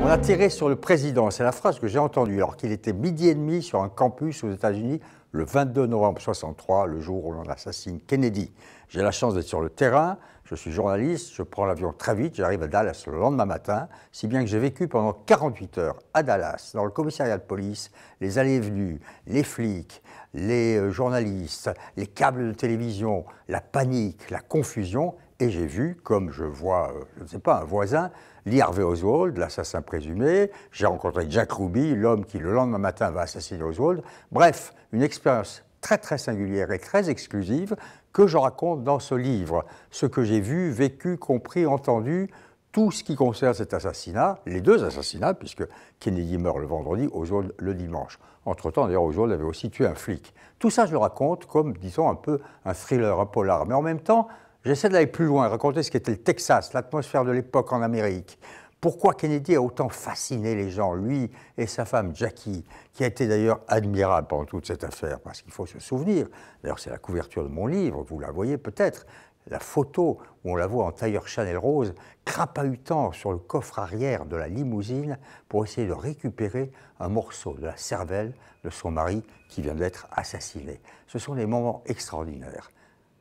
On a tiré sur le président, c'est la phrase que j'ai entendue alors qu'il était midi et demi sur un campus aux États-Unis le 22 novembre 1963, le jour où l'on assassine Kennedy. J'ai la chance d'être sur le terrain, je suis journaliste, je prends l'avion très vite, j'arrive à Dallas le lendemain matin, si bien que j'ai vécu pendant 48 heures à Dallas, dans le commissariat de police, les allées et venues, les flics, les euh, journalistes, les câbles de télévision, la panique, la confusion, et j'ai vu, comme je vois, euh, je ne sais pas, un voisin, Lee Harvey Oswald, l'assassin présumé. J'ai rencontré Jack Ruby, l'homme qui le lendemain matin va assassiner Oswald. Bref, une expérience très très singulière et très exclusive que je raconte dans ce livre. Ce que j'ai vu, vécu, compris, entendu, tout ce qui concerne cet assassinat, les deux assassinats, puisque Kennedy meurt le vendredi, Oswald le dimanche. Entre-temps, d'ailleurs, Oswald avait aussi tué un flic. Tout ça, je le raconte comme, disons, un peu un thriller, un polar. Mais en même temps, J'essaie d'aller plus loin, raconter ce qu'était le Texas, l'atmosphère de l'époque en Amérique. Pourquoi Kennedy a autant fasciné les gens, lui et sa femme Jackie, qui a été d'ailleurs admirable pendant toute cette affaire, parce qu'il faut se souvenir, d'ailleurs c'est la couverture de mon livre, vous la voyez peut-être, la photo où on la voit en tailleur Chanel rose, crapahutant sur le coffre arrière de la limousine pour essayer de récupérer un morceau de la cervelle de son mari qui vient d'être assassiné. Ce sont des moments extraordinaires.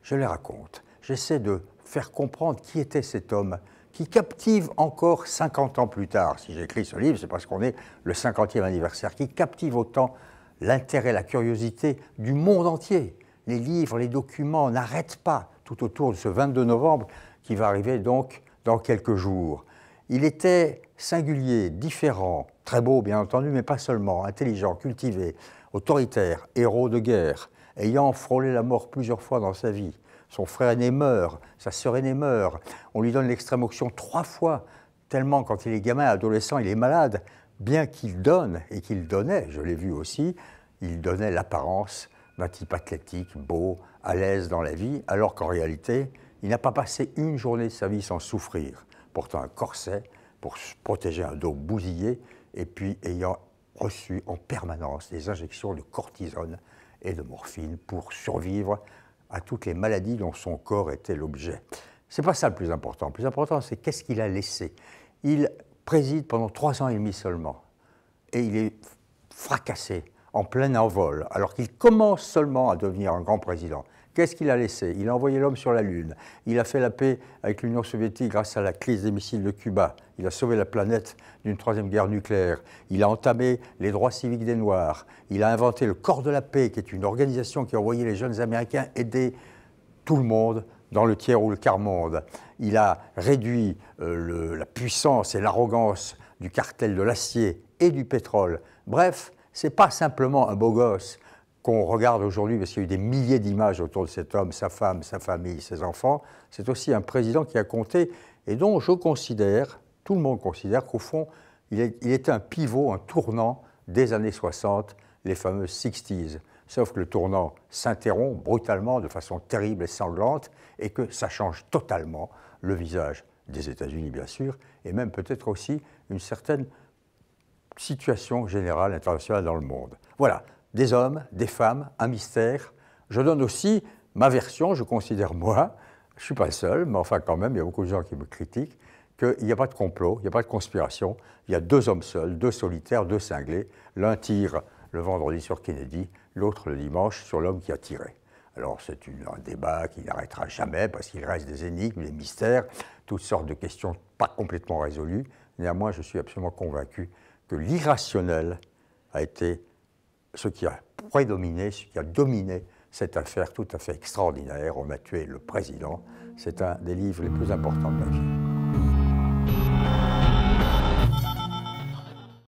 Je les raconte j'essaie de faire comprendre qui était cet homme qui captive encore 50 ans plus tard. Si j'écris ce livre, c'est parce qu'on est le 50e anniversaire, qui captive autant l'intérêt, la curiosité du monde entier. Les livres, les documents n'arrêtent pas tout autour de ce 22 novembre qui va arriver donc dans quelques jours. Il était singulier, différent, très beau bien entendu, mais pas seulement, intelligent, cultivé, autoritaire, héros de guerre, ayant frôlé la mort plusieurs fois dans sa vie, son frère aîné meurt, sa sœur aînée meurt. On lui donne l'extrême onction trois fois, tellement quand il est gamin, adolescent, il est malade. Bien qu'il donne, et qu'il donnait, je l'ai vu aussi, il donnait l'apparence d'un type athlétique, beau, à l'aise dans la vie, alors qu'en réalité, il n'a pas passé une journée de sa vie sans souffrir, portant un corset pour protéger un dos bousillé, et puis ayant reçu en permanence des injections de cortisone et de morphine pour survivre à toutes les maladies dont son corps était l'objet. Ce n'est pas ça le plus important. Le plus important, c'est qu'est-ce qu'il a laissé. Il préside pendant trois ans et demi seulement, et il est fracassé en plein envol, alors qu'il commence seulement à devenir un grand président. Qu'est-ce qu'il a laissé Il a envoyé l'homme sur la Lune. Il a fait la paix avec l'Union soviétique grâce à la crise des missiles de Cuba. Il a sauvé la planète d'une troisième guerre nucléaire. Il a entamé les droits civiques des Noirs. Il a inventé le Corps de la paix, qui est une organisation qui a envoyé les jeunes Américains aider tout le monde dans le tiers ou le quart monde. Il a réduit euh, la puissance et l'arrogance du cartel de l'acier et du pétrole. Bref, c'est pas simplement un beau gosse qu'on regarde aujourd'hui, parce qu'il y a eu des milliers d'images autour de cet homme, sa femme, sa famille, ses enfants, c'est aussi un président qui a compté et dont je considère, tout le monde considère qu'au fond, il, est, était un pivot, un tournant des années 60, les fameuses 60s. Sauf que le tournant s'interrompt brutalement, de façon terrible et sanglante, et que ça change totalement le visage des États-Unis, bien sûr, et même peut-être aussi une certaine situation générale internationale dans le monde. Voilà, des hommes, des femmes, un mystère. Je donne aussi ma version, je considère moi, je ne suis pas seul, mais enfin quand même, il y a beaucoup de gens qui me critiquent, qu'il n'y a pas de complot, il n'y a pas de conspiration, il y a deux hommes seuls, deux solitaires, deux cinglés, l'un tire le vendredi sur Kennedy, l'autre le dimanche sur l'homme qui a tiré. Alors c'est un débat qui n'arrêtera jamais parce qu'il reste des énigmes, des mystères, toutes sortes de questions pas complètement résolues. Néanmoins, je suis absolument convaincu que l'irrationnel a été ce qui a prédominé, ce qui a dominé cette affaire tout à fait extraordinaire, on a tué le président, c'est un des livres les plus importants de ma vie.